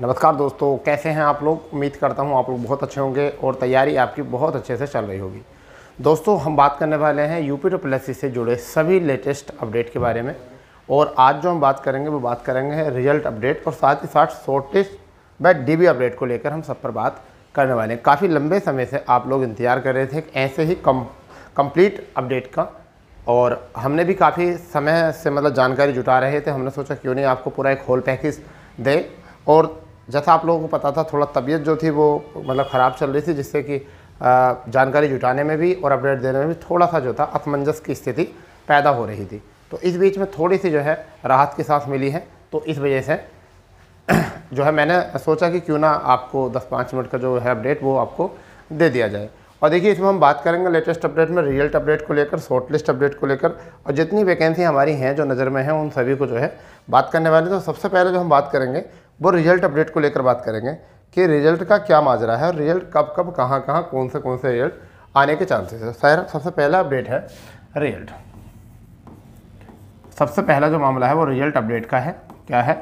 नमस्कार दोस्तों कैसे हैं आप लोग उम्मीद करता हूं आप लोग बहुत अच्छे होंगे और तैयारी आपकी बहुत अच्छे से चल रही होगी दोस्तों हम बात करने वाले हैं यूपी टू प्लस से जुड़े सभी लेटेस्ट अपडेट के बारे में और आज जो हम बात करेंगे वो बात करेंगे रिजल्ट अपडेट और साथ ही साथ शॉर्टेज व डी अपडेट को लेकर हम सब पर बात करने वाले हैं काफ़ी लंबे समय से आप लोग इंतजार कर रहे थे ऐसे ही कम कम्प्लीट अपडेट का और हमने भी काफ़ी समय से मतलब जानकारी जुटा रहे थे हमने सोचा क्यों नहीं आपको पूरा एक होल पैकेज दें और जैसा आप लोगों को पता था थोड़ा तबीयत जो थी वो मतलब ख़राब चल रही थी जिससे कि जानकारी जुटाने में भी और अपडेट देने में भी थोड़ा सा जो था असमंजस की स्थिति पैदा हो रही थी तो इस बीच में थोड़ी सी जो है राहत की सांस मिली है तो इस वजह से जो है मैंने सोचा कि क्यों ना आपको 10-5 मिनट का जो है अपडेट वो आपको दे दिया जाए और देखिए इसमें हम बात करेंगे लेटेस्ट अपडेट में रिजल्ट अपडेट को लेकर शॉर्ट लिस्ट अपडेट को लेकर और जितनी वैकेंसी हमारी हैं जो नज़र में हैं उन सभी को जो है बात करने वाले तो सबसे पहले जो हम बात करेंगे वो रिजल्ट अपडेट को लेकर बात करेंगे कि रिजल्ट का क्या माजरा है और रिजल्ट कब कब कहाँ कहाँ कौन से कौन से रिजल्ट आने के चांसेस है सर सबसे पहला अपडेट है रिजल्ट सबसे पहला जो मामला है वो रिजल्ट अपडेट का है क्या है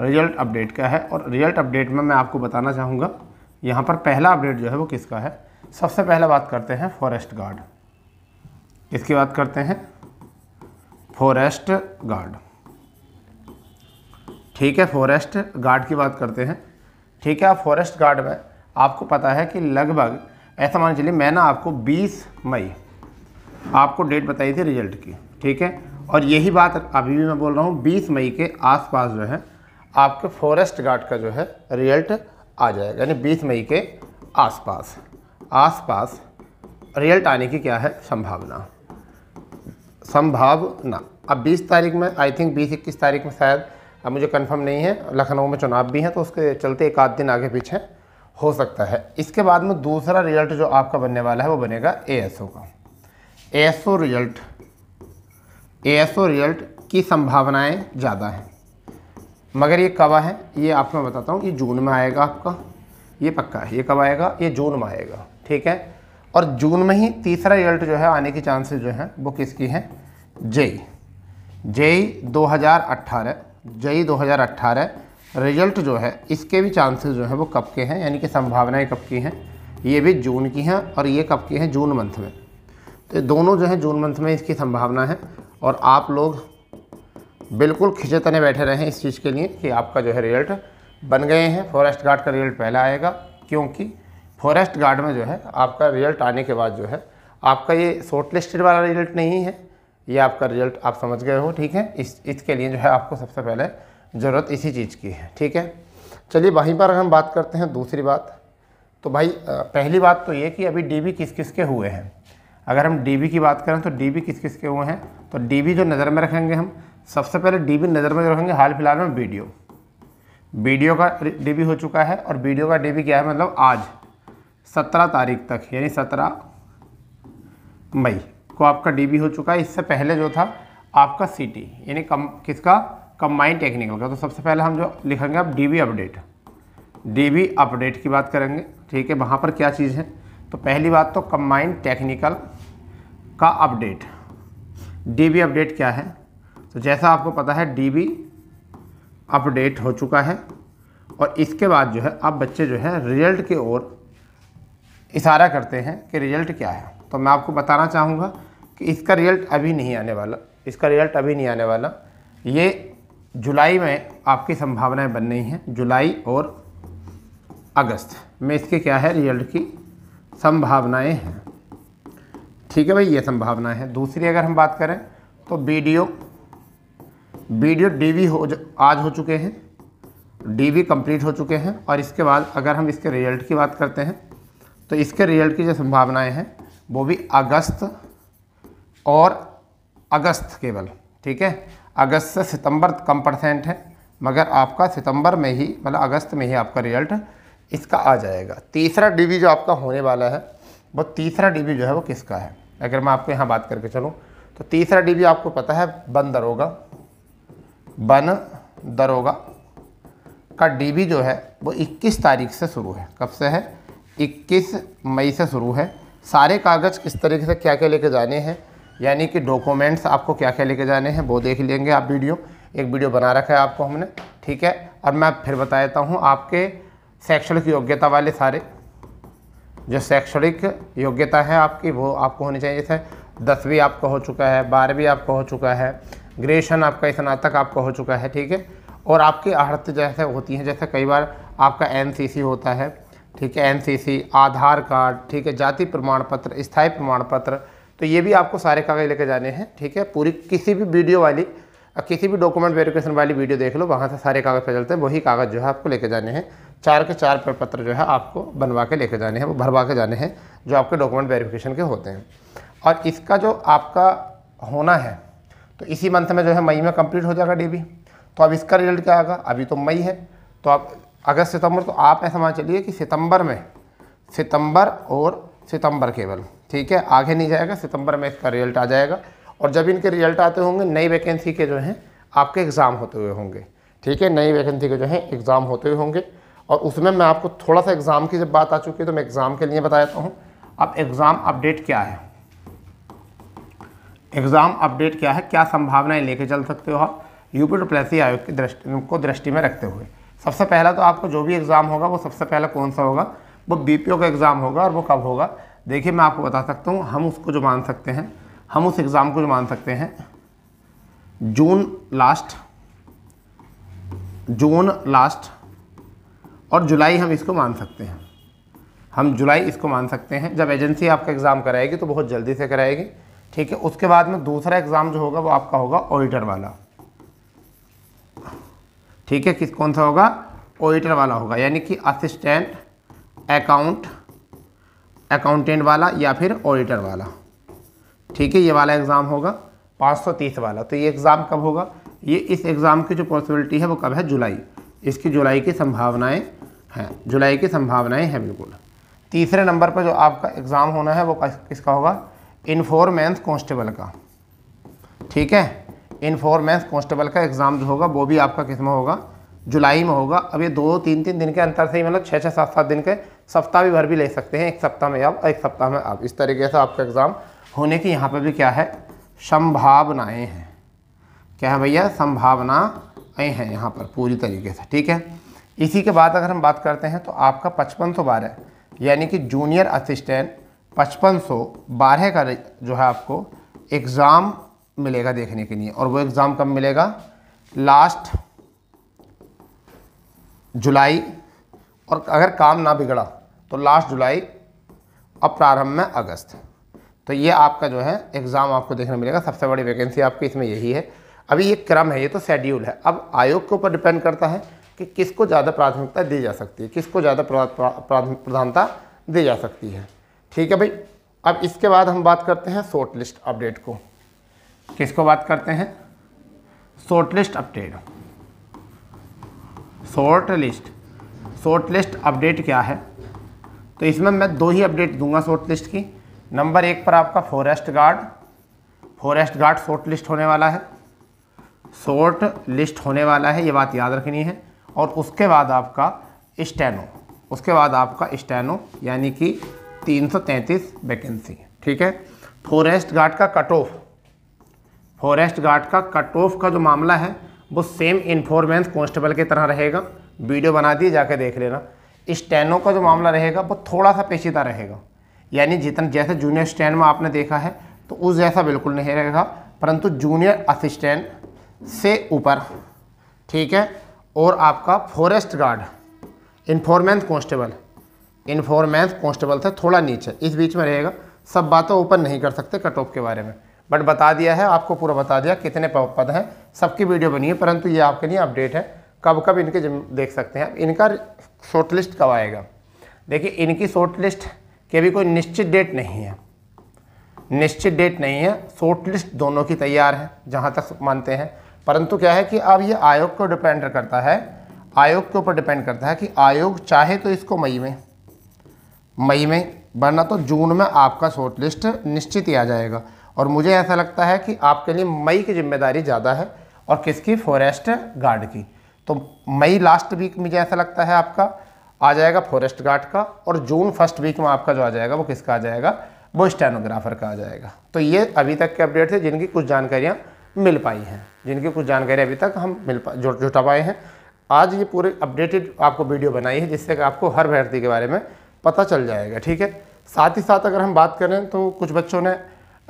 रिजल्ट अपडेट का है और रिजल्ट अपडेट में मैं आपको बताना चाहूँगा यहाँ पर पहला अपडेट जो है वो किसका है सबसे पहला बात करते हैं फॉरेस्ट गार्ड इसकी बात करते हैं फॉरेस्ट गार्ड ठीक है फॉरेस्ट गार्ड की बात करते हैं ठीक है आप फॉरेस्ट गार्ड में आपको पता है कि लगभग ऐसा मान चलिए मैं ना आपको 20 मई आपको डेट बताई थी रिजल्ट की ठीक है और यही बात अभी भी मैं बोल रहा हूँ 20 मई के आसपास जो है आपके फॉरेस्ट गार्ड का जो है रिजल्ट आ जाएगा यानी बीस मई के आसपास आसपास रिजल्ट आने की क्या है संभावना संभावना अब 20 तारीख में आई थिंक 20 इक्कीस तारीख में शायद अब मुझे कंफर्म नहीं है लखनऊ में चुनाव भी हैं तो उसके चलते एक आध दिन आगे पीछे हो सकता है इसके बाद में दूसरा रिजल्ट जो आपका बनने वाला है वो बनेगा ए का ए रिजल्ट ए रिजल्ट की संभावनाएँ ज़्यादा हैं मगर ये कब है ये आपको मैं बताता हूँ ये जून में आएगा आपका ये पक्का है ये कब आएगा ये जून में आएगा ठीक है और जून में ही तीसरा रिजल्ट जो है आने की चांसेस जो है वो किसकी है जेई जेई 2018 जई 2018 रिजल्ट जो है इसके भी चांसेस जो है वो कब के हैं यानी कि संभावनाएं कब की हैं ये भी जून की हैं और ये कब की हैं जून मंथ में तो दोनों जो है जून मंथ में इसकी संभावना है और आप लोग बिल्कुल खिंचे तने बैठे रहें इस चीज़ के लिए कि आपका जो है रिजल्ट बन गए हैं फॉरेस्ट गार्ड का रिजल्ट पहला आएगा क्योंकि फॉरेस्ट गार्ड में जो है आपका रिजल्ट आने के बाद जो है आपका ये शॉर्ट लिस्टेड वाला रिजल्ट नहीं है ये आपका रिजल्ट आप समझ गए हो ठीक है इस इसके लिए जो है आपको सबसे पहले ज़रूरत इसी चीज़ की है ठीक है चलिए वहीं पर हम बात करते हैं दूसरी बात तो भाई पहली बात तो ये कि अभी डी किस किस के हुए हैं अगर हम डी की बात करें तो डी किस किस के हुए हैं तो डी जो नज़र में रखेंगे हम सबसे पहले डी नज़र में रखेंगे हाल फिलहाल में वीडियो वीडियो का डी हो चुका है और वीडियो का डी क्या है मतलब आज सत्रह तारीख तक यानी सत्रह मई को आपका डी हो चुका है इससे पहले जो था आपका सी यानी कम किसका कम्बाइंड टेक्निकल का तो सबसे पहले हम जो लिखेंगे आप डी अपडेट डी अपडेट की बात करेंगे ठीक है वहाँ पर क्या चीज़ है तो पहली बात तो कम्बाइंड टेक्निकल का अपडेट डी अपडेट क्या है तो जैसा आपको पता है डी अपडेट हो चुका है और इसके बाद जो है अब बच्चे जो है रिजल्ट की ओर इशारा करते हैं कि रिजल्ट क्या है तो मैं आपको बताना चाहूँगा कि इसका रिजल्ट अभी नहीं आने वाला इसका रिजल्ट अभी नहीं आने वाला ये जुलाई में आपकी संभावनाएं बन रही हैं जुलाई और अगस्त में इसके क्या है रिजल्ट की संभावनाएं हैं ठीक है भाई ये संभावनाएं हैं दूसरी अगर हम बात करें तो बीडीओ बीडीओ डीवी हो आज हो चुके हैं डीवी कंप्लीट हो चुके हैं और इसके बाद अगर हम इसके रिजल्ट की बात करते हैं तो इसके रिजल्ट की जो संभावनाएँ हैं वो भी अगस्त और अगस्त केवल ठीक है अगस्त से सितंबर कम परसेंट है मगर आपका सितंबर में ही मतलब अगस्त में ही आपका रिजल्ट इसका आ जाएगा तीसरा डीवी जो आपका होने वाला है वो तीसरा डीबी जो है वो किसका है अगर मैं आपको यहाँ बात करके चलूँ तो तीसरा डीवी आपको पता है बन दरोगा बन दरोगा का डीबी जो है वो 21 तारीख से शुरू है कब से है 21 मई से शुरू है सारे कागज़ किस तरीके से क्या क्या लेके जाने हैं यानी कि डॉक्यूमेंट्स आपको क्या क्या लेके जाने हैं वो देख लेंगे आप वीडियो एक वीडियो बना रखा है आपको हमने ठीक है और मैं फिर बता देता हूँ आपके शैक्षणिक योग्यता वाले सारे जो शैक्षणिक योग्यता है आपकी वो आपको होनी चाहिए जैसे दसवीं आपका हो चुका है बारहवीं आपका हो चुका है ग्रेजुएशन आपका स्नातक आपका हो चुका है ठीक है और आपकी आहत जैसे होती हैं जैसे कई बार आपका एन होता है ठीक है एनसीसी आधार कार्ड ठीक है जाति प्रमाण पत्र स्थायी प्रमाण पत्र तो ये भी आपको सारे कागज लेके जाने हैं ठीक है पूरी किसी भी वीडियो वाली किसी भी डॉक्यूमेंट वेरिफिकेशन वाली वीडियो देख लो वहाँ से सारे कागज पे चलते हैं वही कागज जो है आपको लेके जाने हैं चार के चार पत्र जो है आपको बनवा के लेके जाने हैं वो भरवा के जाने हैं जो आपके डॉक्यूमेंट वेरिफिकेशन के होते हैं और इसका जो आपका होना है तो इसी मंथ में जो है मई में कंप्लीट हो जाएगा डी तो अब इसका रिजल्ट क्या आएगा अभी तो मई है तो आप अगस्त सितंबर तो आप ऐसा मान चलिए कि सितंबर में सितंबर और सितंबर केवल ठीक है आगे नहीं जाएगा सितंबर में इसका रिजल्ट आ जाएगा और जब इनके रिजल्ट आते होंगे नई वैकेंसी के जो हैं आपके एग्ज़ाम होते हुए होंगे ठीक है नई वैकेंसी के जो हैं एग्ज़ाम होते हुए होंगे और उसमें मैं आपको थोड़ा सा एग्ज़ाम की जब बात आ चुकी है तो मैं एग्ज़ाम के लिए बता देता हूँ अब एग्ज़ाम अपडेट क्या है एग्ज़ाम अपडेट क्या है क्या संभावनाएँ लेके चल सकते हो आप यूपी टू प्लेसी आयोग की दृष्टि को दृष्टि में रखते हुए सबसे पहला तो आपको जो भी एग्ज़ाम होगा वो सबसे पहला कौन सा होगा वो बी का एग्ज़ाम होगा और वो कब होगा देखिए मैं आपको बता सकता हूँ हम उसको जो मान सकते हैं हम उस एग्ज़ाम को जो मान सकते हैं जून लास्ट जून लास्ट और जुलाई हम इसको मान सकते हैं हम जुलाई इसको मान सकते हैं जब एजेंसी आपका एग्ज़ाम कराएगी तो बहुत जल्दी से कराएगी ठीक है उसके बाद में दूसरा एग्ज़ाम जो होगा वो आपका होगा ऑडिटर वाला ठीक है किस कौन सा होगा ऑडिटर वाला होगा यानी कि असिस्टेंट अकाउंट अकाउंटेंट वाला या फिर ऑडिटर वाला ठीक है ये वाला एग्ज़ाम होगा 530 वाला तो ये एग्ज़ाम कब होगा ये इस एग्ज़ाम की जो पॉसिबिलिटी है वो कब है जुलाई इसकी जुलाई की संभावनाएं हैं जुलाई की संभावनाएं हैं बिल्कुल तीसरे नंबर पर जो आपका एग्ज़ाम होना है वो किसका होगा इन्फोरमेंस कॉन्स्टेबल का ठीक है इन फोर मैथ कॉन्स्टेबल का एग्ज़ाम जो होगा वो भी आपका किस में होगा जुलाई में होगा अब ये दो तीन तीन दिन के अंतर से ही मतलब छः छः सात सात दिन के सप्ताह भी भर भी ले सकते हैं एक सप्ताह में आप एक सप्ताह में आप इस तरीके से आपका एग्ज़ाम होने की यहाँ पर भी क्या है संभावनाएँ हैं क्या है भैया संभावनाएँ हैं यहाँ पर पूरी तरीके से ठीक है इसी के बाद अगर हम बात करते हैं तो आपका पचपन सौ बारह यानी कि जूनियर असिस्टेंट पचपन सौ बारह का जो है आपको एग्ज़ाम मिलेगा देखने के लिए और वो एग्ज़ाम कब मिलेगा लास्ट जुलाई और अगर काम ना बिगड़ा तो लास्ट जुलाई और प्रारंभ में अगस्त तो ये आपका जो है एग्ज़ाम आपको देखने मिलेगा सबसे बड़ी वैकेंसी आपकी इसमें यही है अभी ये क्रम है ये तो शेड्यूल है अब आयोग के ऊपर डिपेंड करता है कि किसको ज़्यादा प्राथमिकता दी जा सकती है किसको ज़्यादा प्रधानता दी जा सकती है ठीक है भाई अब इसके बाद हम बात करते हैं शॉर्ट लिस्ट अपडेट को किसको बात करते हैं shortlist update shortlist shortlist update क्या है तो इसमें मैं दो ही अपडेट दूंगा शॉर्ट लिस्ट की नंबर एक पर आपका forest guard forest guard shortlist होने वाला है शॉर्ट लिस्ट होने वाला है ये बात याद रखनी है और उसके बाद आपका स्टेनो उसके बाद आपका स्टेनो यानी कि 333 वैकेंसी ठीक है फॉरेस्ट गार्ड का कट ऑफ फॉरेस्ट गार्ड का कट ऑफ का जो मामला है वो सेम इन्फोरमेंस कॉन्स्टेबल की तरह रहेगा वीडियो बना दिए जाके देख लेना स्टैंडों का जो मामला रहेगा वो थोड़ा सा पेचीदा रहेगा यानी जितना जैसे जूनियर स्टैंड में आपने देखा है तो उस जैसा बिल्कुल नहीं रहेगा परंतु जूनियर असिस्टेंट से ऊपर ठीक है और आपका forest guard enforcement constable enforcement constable से थोड़ा नीचे इस बीच में रहेगा सब बातों ऊपर नहीं कर सकते कट ऑफ के बारे में बट बता दिया है आपको पूरा बता दिया कितने पद हैं सबकी वीडियो बनी है परंतु ये आपके लिए अपडेट है कब कब इनके देख सकते हैं इनका शॉर्ट लिस्ट कब आएगा देखिए इनकी शॉर्ट लिस्ट के भी कोई निश्चित डेट नहीं है निश्चित डेट नहीं है शॉर्ट लिस्ट दोनों की तैयार है जहाँ तक मानते हैं परंतु क्या है कि अब ये आयोग को डिपेंड करता है आयोग के ऊपर डिपेंड करता है कि आयोग चाहे तो इसको मई में मई में वरना तो जून में आपका शॉर्ट लिस्ट निश्चित ही आ जाएगा और मुझे ऐसा लगता है कि आपके लिए मई की जिम्मेदारी ज़्यादा है और किसकी फॉरेस्ट गार्ड की तो मई लास्ट वीक मुझे ऐसा लगता है आपका आ जाएगा फॉरेस्ट गार्ड का और जून फर्स्ट वीक में आपका जो आ जाएगा वो किसका आ जाएगा वो स्टेनोग्राफर का आ जाएगा तो ये अभी तक के अपडेट थे जिनकी कुछ जानकारियाँ मिल पाई हैं जिनकी कुछ जानकारी अभी तक हम मिल पा जुटा पाए हैं आज ये पूरे अपडेटेड आपको वीडियो बनाई है जिससे कि आपको हर भर्ती के बारे में पता चल जाएगा ठीक है साथ ही साथ अगर हम बात करें तो कुछ बच्चों ने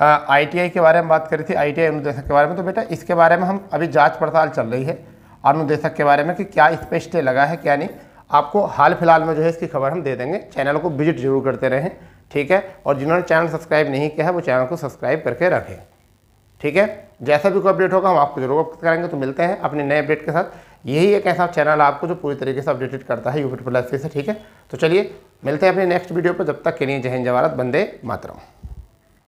आईटीआई के बारे में बात करी थी आईटीआई अनुदेशक के बारे में तो बेटा इसके बारे में हम अभी जांच पड़ताल चल रही है अनुदेशक के बारे में कि क्या इस पर स्टे लगा है क्या नहीं आपको हाल फिलहाल में जो है इसकी खबर हम दे देंगे चैनल को विजिट जरूर करते रहें ठीक है और जिन्होंने चैनल सब्सक्राइब नहीं किया है वो चैनल को सब्सक्राइब करके रखें ठीक है जैसा भी कोई अपडेट होगा हम आपको जरूर करेंगे तो मिलते हैं अपने नए अपडेट के साथ यही एक ऐसा चैनल आपको जो पूरी तरीके से अपडेटेड करता है यूपी प्लस से ठीक है तो चलिए मिलते हैं अपने नेक्स्ट वीडियो पर जब तक के लिए जय हिंद जवाहरत बंदे मातरम